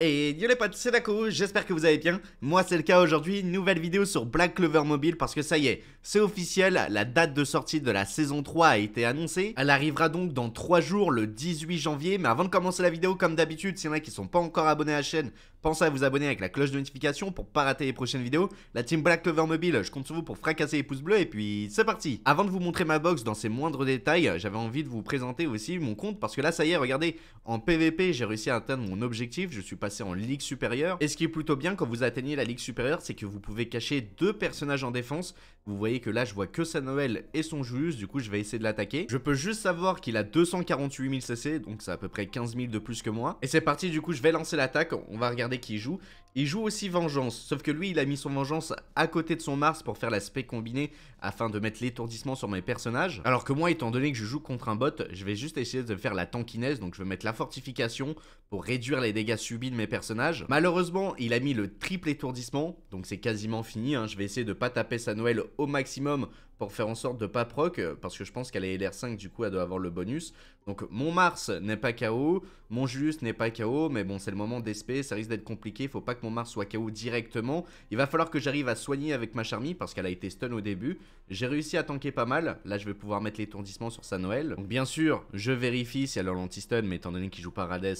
Et yo les potes, c'est Dako, j'espère que vous allez bien. Moi c'est le cas aujourd'hui, nouvelle vidéo sur Black Clover Mobile parce que ça y est, c'est officiel, la date de sortie de la saison 3 a été annoncée. Elle arrivera donc dans 3 jours, le 18 janvier, mais avant de commencer la vidéo, comme d'habitude, s'il y en a qui sont pas encore abonnés à la chaîne, Pensez à vous abonner avec la cloche de notification pour ne pas rater les prochaines vidéos. La team Black Clover Mobile, je compte sur vous pour fracasser les pouces bleus et puis c'est parti Avant de vous montrer ma box dans ses moindres détails, j'avais envie de vous présenter aussi mon compte parce que là ça y est, regardez, en PVP j'ai réussi à atteindre mon objectif, je suis passé en Ligue supérieure. Et ce qui est plutôt bien quand vous atteignez la Ligue supérieure, c'est que vous pouvez cacher deux personnages en défense. Vous voyez que là je vois que Noël et son Julius, du coup je vais essayer de l'attaquer. Je peux juste savoir qu'il a 248 000 CC, donc c'est à peu près 15 000 de plus que moi. Et c'est parti, du coup je vais lancer l'attaque, on va regarder qui joue il joue aussi Vengeance, sauf que lui il a mis son Vengeance à côté de son Mars pour faire l'aspect combiné afin de mettre l'étourdissement sur mes personnages. Alors que moi étant donné que je joue contre un bot, je vais juste essayer de faire la tankiness, donc je vais mettre la fortification pour réduire les dégâts subis de mes personnages. Malheureusement il a mis le triple étourdissement, donc c'est quasiment fini, hein. je vais essayer de pas taper sa Noël au maximum pour faire en sorte de pas proc, parce que je pense qu'elle est LR5, du coup, elle doit avoir le bonus. Donc, mon Mars n'est pas KO, mon Julius n'est pas KO, mais bon, c'est le moment d'espé, ça risque d'être compliqué, faut pas mon Mars soit KO directement. Il va falloir que j'arrive à soigner avec ma Charmy parce qu'elle a été stun au début. J'ai réussi à tanker pas mal. Là, je vais pouvoir mettre l'étourdissement sur sa Noël. Donc bien sûr, je vérifie si elle a l'anti-stun, mais étant donné qu'il joue pas Rades,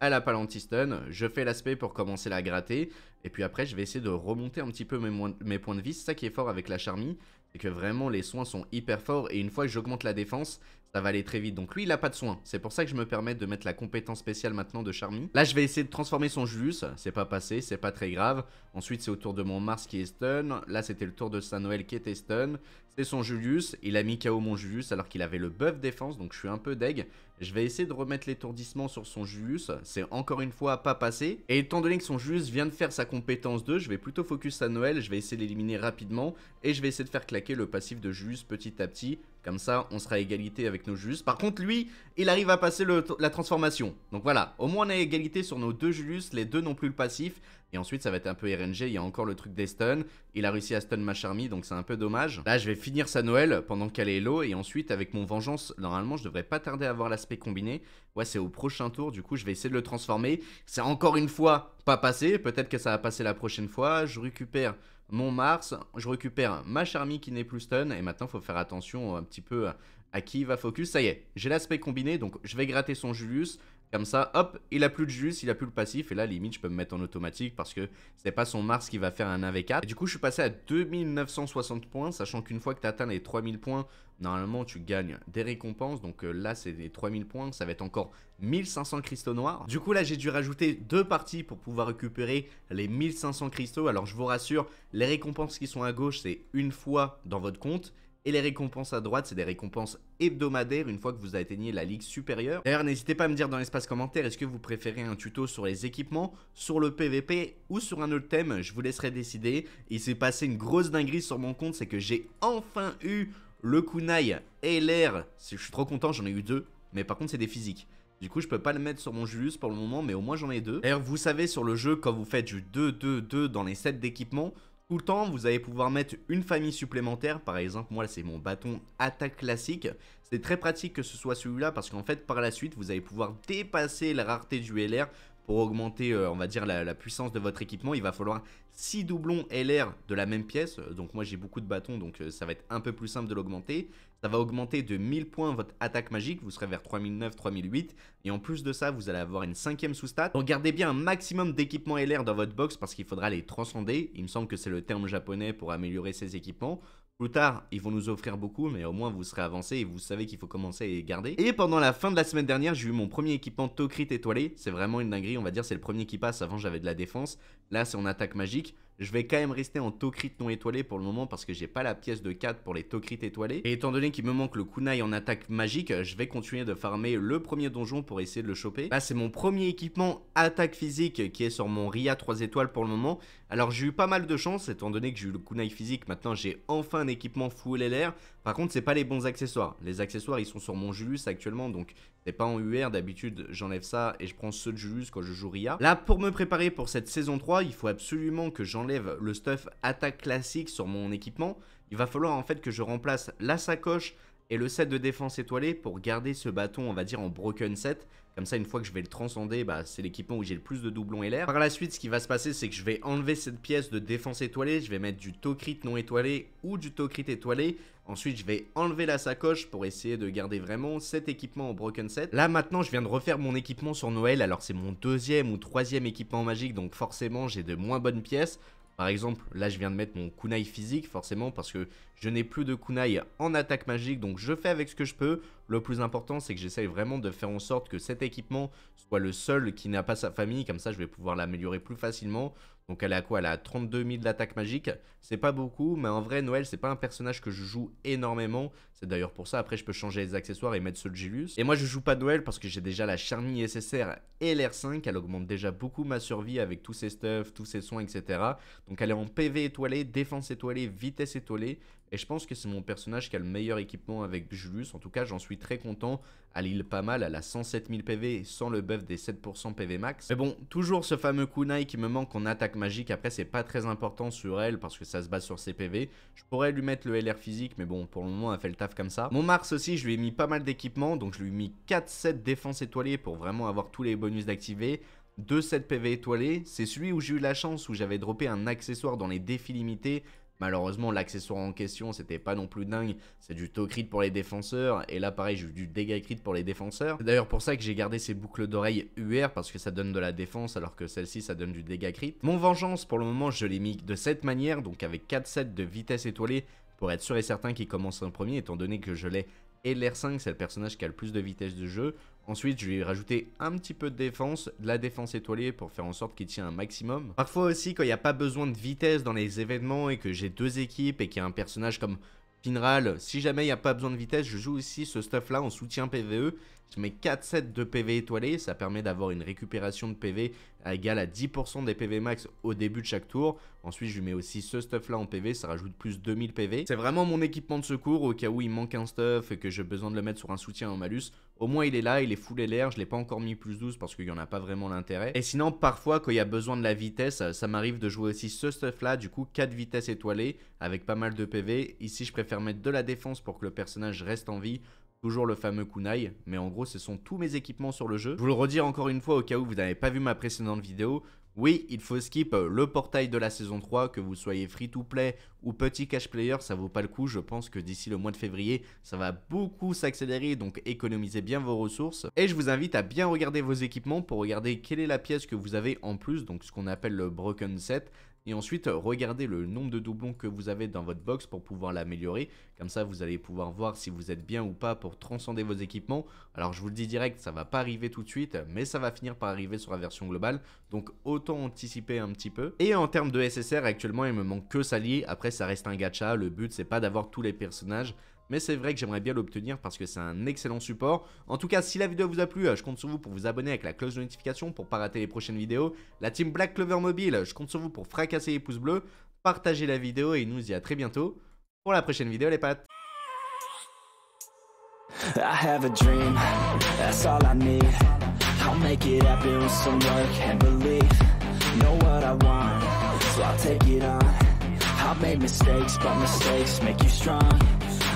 elle a pas l'anti-stun. Je fais l'aspect pour commencer la gratter. Et puis après, je vais essayer de remonter un petit peu mes, points de vie. C'est ça qui est fort avec la Charmy. C'est que vraiment, les soins sont hyper forts. Et une fois que j'augmente la défense, ça va aller très vite. Donc lui, il a pas de soin. C'est pour ça que je me permets de mettre la compétence spéciale maintenant de Charmy. Là, je vais essayer de transformer son Julius. C'est pas passé, c'est pas très grave. Ensuite, c'est au tour de mon Mars qui est stun. Là, c'était le tour de Saint-Noël qui était stun. C'est son Julius. Il a mis KO mon Julius alors qu'il avait le buff défense. Donc je suis un peu deg. Je vais essayer de remettre l'étourdissement sur son Julius. C'est encore une fois pas passé. Et étant donné que son Julius vient de faire sa compétence 2, je vais plutôt focus à Noël. Je vais essayer d'éliminer rapidement. Et je vais essayer de faire claquer le passif de Julius petit à petit comme ça, on sera à égalité avec nos Julius. Par contre, lui, il arrive à passer la transformation. Donc voilà, au moins on est égalité sur nos deux Julius. Les deux n'ont plus le passif. Et ensuite, ça va être un peu RNG. Il y a encore le truc des stuns. Il a réussi à stun ma Charmy, donc c'est un peu dommage. Là, je vais finir sa Noël pendant qu'elle est low. Et ensuite, avec mon Vengeance, normalement, je devrais pas tarder à avoir l'aspect combiné. Ouais, c'est au prochain tour. Du coup, je vais essayer de le transformer. C'est encore une fois pas passé. Peut-être que ça va passer la prochaine fois. Je récupère mon Mars, je récupère ma Charmy qui n'est plus stun, et maintenant il faut faire attention un petit peu à qui il va focus. Ça y est, j'ai l'aspect combiné, donc je vais gratter son Julius, comme ça, hop, il a plus de jus, il a plus le passif. Et là, limite, je peux me mettre en automatique parce que c'est pas son Mars qui va faire un 1 4 du coup, je suis passé à 2960 points, sachant qu'une fois que tu atteins les 3000 points, normalement, tu gagnes des récompenses. Donc euh, là, c'est des 3000 points, ça va être encore 1500 cristaux noirs. Du coup, là, j'ai dû rajouter deux parties pour pouvoir récupérer les 1500 cristaux. Alors, je vous rassure, les récompenses qui sont à gauche, c'est une fois dans votre compte. Et les récompenses à droite, c'est des récompenses hebdomadaires une fois que vous atteignez la ligue supérieure. D'ailleurs, n'hésitez pas à me dire dans l'espace commentaire, est-ce que vous préférez un tuto sur les équipements, sur le PVP ou sur un autre thème Je vous laisserai décider. Il s'est passé une grosse dinguerie sur mon compte, c'est que j'ai enfin eu le kunai et l'air. Je suis trop content, j'en ai eu deux. Mais par contre, c'est des physiques. Du coup, je peux pas le mettre sur mon Julius pour le moment, mais au moins j'en ai deux. D'ailleurs, vous savez, sur le jeu, quand vous faites du 2-2-2 dans les sets d'équipement, tout le temps, vous allez pouvoir mettre une famille supplémentaire. Par exemple, moi, c'est mon bâton attaque classique. C'est très pratique que ce soit celui-là parce qu'en fait, par la suite, vous allez pouvoir dépasser la rareté du LR pour augmenter, euh, on va dire, la, puissance de votre équipement, il va falloir 6 doublons LR de la même pièce, euh, donc moi j'ai beaucoup de bâtons, donc euh, ça va être un peu plus simple de l'augmenter. Ça va augmenter de 1000 points votre attaque magique, vous serez vers 3009, 3008, et en plus de ça, vous allez avoir une cinquième sous-stat. Regardez bien un maximum d'équipements LR dans votre box parce qu'il faudra les transcender, il me semble que c'est le terme japonais pour améliorer ces équipements. Plus tard, ils vont nous offrir beaucoup, mais au moins vous serez avancé et vous savez qu'il faut commencer et garder. Et pendant la fin de la semaine dernière, j'ai eu mon premier équipement Tokrit étoilé. C'est vraiment une dinguerie, on va dire, c'est le premier qui passe. Avant, j'avais de la défense. Là, c'est en attaque magique. Je vais quand même rester en Tokrit non étoilé pour le moment parce que j'ai pas la pièce de 4 pour les Tokrit étoilés. Et étant donné qu'il me manque le kunai en attaque magique, je vais continuer de farmer le premier donjon pour essayer de le choper. Là bah, c'est mon premier équipement attaque physique qui est sur mon Ria 3 étoiles pour le moment. Alors j'ai eu pas mal de chance étant donné que j'ai eu le kunai physique, maintenant j'ai enfin un équipement full LR par contre, c'est pas les bons accessoires. Les accessoires, ils sont sur mon Julius actuellement, donc c'est pas en UR. D'habitude, j'enlève ça et je prends ceux de Julius quand je joue Ria. Là, pour me préparer pour cette saison 3, il faut absolument que j'enlève le stuff attaque classique sur mon équipement. Il va falloir en fait que je remplace la sacoche et le set de défense étoilée pour garder ce bâton, on va dire, en broken set. Comme ça, une fois que je vais le transcender, bah, c'est l'équipement où j'ai le plus de doublons et l'air. Par la suite, ce qui va se passer, c'est que je vais enlever cette pièce de défense étoilée. Je vais mettre du Tokrit non étoilé ou du Tokrit étoilé. Ensuite, je vais enlever la sacoche pour essayer de garder vraiment cet équipement en broken set. Là, maintenant, je viens de refaire mon équipement sur Noël. Alors, c'est mon deuxième ou troisième équipement magique. Donc, forcément, j'ai de moins bonnes pièces. Par exemple, là je viens de mettre mon kunai physique, forcément, parce que je n'ai plus de kunai en attaque magique, donc je fais avec ce que je peux. Le plus important, c'est que j'essaye vraiment de faire en sorte que cet équipement soit le seul qui n'a pas sa famille. Comme ça, je vais pouvoir l'améliorer plus facilement. Donc elle est à quoi Elle a 32 000 d'attaque magique. C'est pas beaucoup, mais en vrai, Noël, c'est pas un personnage que je joue énormément. C'est d'ailleurs pour ça, après, je peux changer les accessoires et mettre ce de Et moi, je joue pas Noël parce que j'ai déjà la Charmille SSR et l'R5. Elle augmente déjà beaucoup ma survie avec tous ses stuffs, tous ses soins, etc. Donc elle est en PV étoilé, défense étoilée, vitesse étoilée. Et je pense que c'est mon personnage qui a le meilleur équipement avec Julius. En tout cas, j'en suis très content. Elle est pas mal, elle a 107 000 PV sans le buff des 7% PV max. Mais bon, toujours ce fameux kunai qui me manque en attaque magique. Après, c'est pas très important sur elle parce que ça se base sur ses PV. Je pourrais lui mettre le LR physique, mais bon, pour le moment, elle fait le taf comme ça. Mon Mars aussi, je lui ai mis pas mal d'équipement. Donc, je lui ai mis 4 sets défense étoilée pour vraiment avoir tous les bonus d'activer. 2 7 PV étoilés, c'est celui où j'ai eu la chance où j'avais droppé un accessoire dans les défis limités Malheureusement, l'accessoire en question, c'était pas non plus dingue. C'est du taux crit pour les défenseurs. Et là, pareil, j'ai eu du dégâts crit pour les défenseurs. C'est d'ailleurs pour ça que j'ai gardé ces boucles d'oreilles UR parce que ça donne de la défense alors que celle-ci, ça donne du dégâts crit. Mon vengeance, pour le moment, je l'ai mis de cette manière, donc avec 4 sets de vitesse étoilée pour être sûr et certain qu'il commence en premier, étant donné que je l'ai et l'R5, c'est le personnage qui a le plus de vitesse de jeu. Ensuite, je lui rajouter un petit peu de défense, de la défense étoilée pour faire en sorte qu'il tient un maximum. Parfois aussi, quand il n'y a pas besoin de vitesse dans les événements et que j'ai deux équipes et qu'il y a un personnage comme Finral, si jamais il n'y a pas besoin de vitesse, je joue aussi ce stuff là en soutien PVE je mets 4 sets de PV étoilés, ça permet d'avoir une récupération de PV égale à 10% des PV max au début de chaque tour. Ensuite, je lui mets aussi ce stuff là en PV, ça rajoute plus 2000 PV. C'est vraiment mon équipement de secours au cas où il manque un stuff et que j'ai besoin de le mettre sur un soutien en malus. Au moins, il est là, il est full l'air. je l'ai pas encore mis plus 12 parce qu'il n'y en a pas vraiment l'intérêt. Et sinon, parfois, quand il y a besoin de la vitesse, ça, ça m'arrive de jouer aussi ce stuff là, du coup 4 vitesses étoilées avec pas mal de PV. Ici, je préfère mettre de la défense pour que le personnage reste en vie. Toujours le fameux kunai, mais en gros ce sont tous mes équipements sur le jeu. Je vous le redire encore une fois au cas où vous n'avez pas vu ma précédente vidéo, oui, il faut skip euh, le portail de la saison 3, que vous soyez free to play ou petit cash player, ça vaut pas le coup. Je pense que d'ici le mois de février, ça va beaucoup s'accélérer, donc économisez bien vos ressources. Et je vous invite à bien regarder vos équipements pour regarder quelle est la pièce que vous avez en plus, donc ce qu'on appelle le broken set. Et ensuite, regardez le nombre de doublons que vous avez dans votre box pour pouvoir l'améliorer. Comme ça, vous allez pouvoir voir si vous êtes bien ou pas pour transcender vos équipements. Alors, je vous le dis direct, ça va pas arriver tout de suite, mais ça va finir par arriver sur la version globale. Donc, autant anticiper un petit peu. Et en termes de SSR, actuellement, il me manque que Sally. Après, ça reste un gacha. Le but, c'est pas d'avoir tous les personnages, mais c'est vrai que j'aimerais bien l'obtenir parce que c'est un excellent support. En tout cas, si la vidéo vous a plu, euh, je compte sur vous pour vous abonner avec la cloche de notification pour ne pas rater les prochaines vidéos. La team Black Clover Mobile, je compte sur vous pour fracasser les pouces bleus, partager la vidéo et nous y à très bientôt pour la prochaine vidéo les pattes.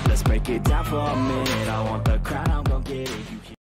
Let's break it down for a minute I want the crown, I'm gon' get it